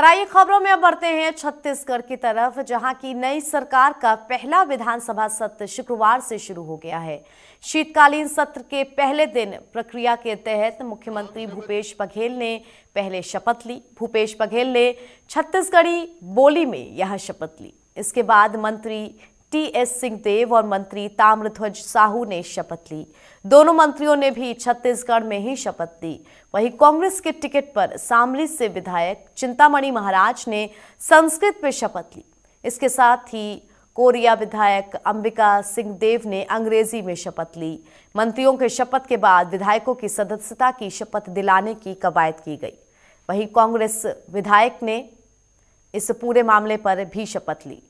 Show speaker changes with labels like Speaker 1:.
Speaker 1: और आइए खबरों में अब बढ़ते हैं छत्तीसगढ़ की तरफ जहां की नई सरकार का पहला विधानसभा सत्र शुक्रवार से शुरू हो गया है शीतकालीन सत्र के पहले दिन प्रक्रिया के तहत मुख्यमंत्री भूपेश बघेल ने पहले शपथ ली भूपेश बघेल ने छत्तीसगढ़ी बोली में यह शपथ ली इसके बाद मंत्री टीएस सिंहदेव और मंत्री ताम्रध्वज साहू ने शपथ ली दोनों मंत्रियों ने भी छत्तीसगढ़ में ही शपथ ली वहीं कांग्रेस के टिकट पर सामली से विधायक चिंतामणि महाराज ने संस्कृत में शपथ ली इसके साथ ही कोरिया विधायक अंबिका सिंह देव ने अंग्रेजी में शपथ ली मंत्रियों के शपथ के बाद विधायकों की सदस्यता की शपथ दिलाने की कवायद की गई वहीं कांग्रेस विधायक ने इस पूरे मामले पर भी शपथ ली